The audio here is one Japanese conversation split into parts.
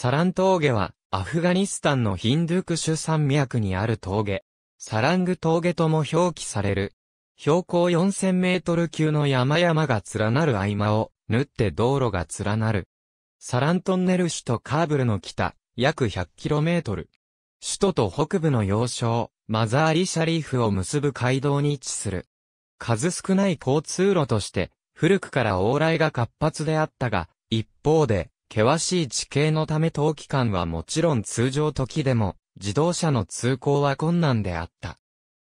サラン峠は、アフガニスタンのヒンドゥクシュ山脈にある峠。サラング峠とも表記される。標高4000メートル級の山々が連なる合間を、縫って道路が連なる。サラントンネル首都カーブルの北、約1 0 0トル。首都と北部の要衝、マザーリシャリーフを結ぶ街道に位置する。数少ない交通路として、古くから往来が活発であったが、一方で、険しい地形のため冬季間はもちろん通常時でも、自動車の通行は困難であった。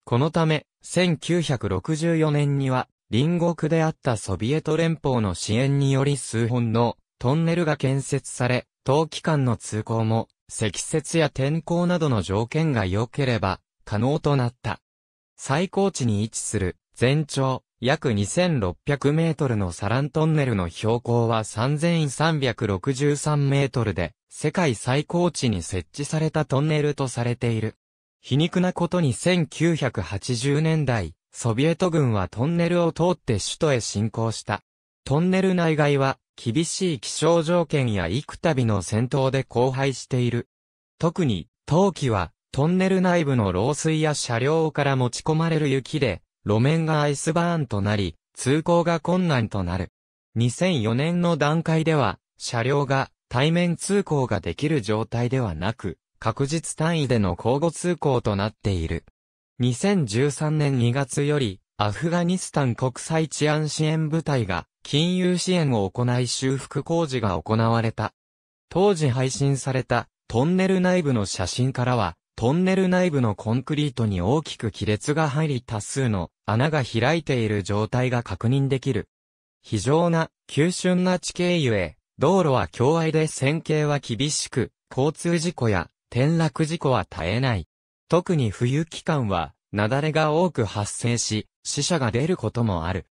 このため、1964年には、隣国であったソビエト連邦の支援により数本のトンネルが建設され、冬季間の通行も、積雪や天候などの条件が良ければ、可能となった。最高値に位置する、全長約2600メートルのサラントンネルの標高は3363メートルで、世界最高値に設置されたトンネルとされている。皮肉なことに1980年代、ソビエト軍はトンネルを通って首都へ進攻した。トンネル内外は、厳しい気象条件や幾度の戦闘で荒廃している。特に、冬季は、トンネル内部の漏水や車両から持ち込まれる雪で、路面がアイスバーンとなり、通行が困難となる。2004年の段階では、車両が対面通行ができる状態ではなく、確実単位での交互通行となっている。2013年2月より、アフガニスタン国際治安支援部隊が、金融支援を行い修復工事が行われた。当時配信された、トンネル内部の写真からは、トンネル内部のコンクリートに大きく亀裂が入り多数の穴が開いている状態が確認できる。非常な、急峻な地形ゆえ、道路は狭隘で線形は厳しく、交通事故や転落事故は絶えない。特に冬期間は、雪崩が多く発生し、死者が出ることもある。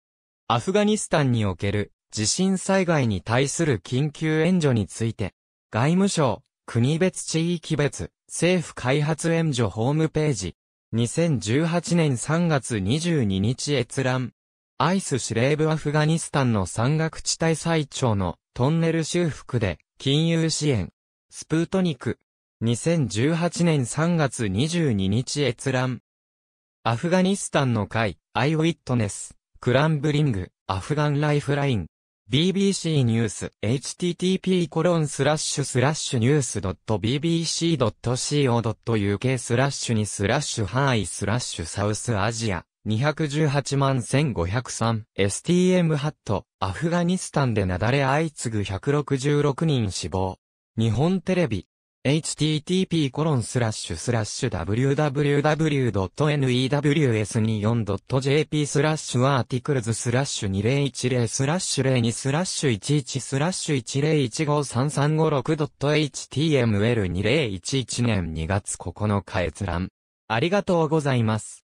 アフガニスタンにおける地震災害に対する緊急援助について、外務省、国別地域別、政府開発援助ホームページ。2018年3月22日閲覧。アイス司令部アフガニスタンの山岳地帯最長のトンネル修復で金融支援。スプートニク。2018年3月22日閲覧。アフガニスタンの会、アイウィットネス、クランブリング、アフガンライフライン。BBC ニュース http://news.bbc.co.uk スラッシュにスラッシュハイスラッシュサウスアジア218万 1503STM ハットアフガニスタンで雪崩相次ぐ166人死亡日本テレビ http://www.news24.jp スラッシュアーティクルズスラッシュ2010スラッシュ02スラッシュ11スラッシュ1015335 6.html2011 年2月9日閲覧。ありがとうございます。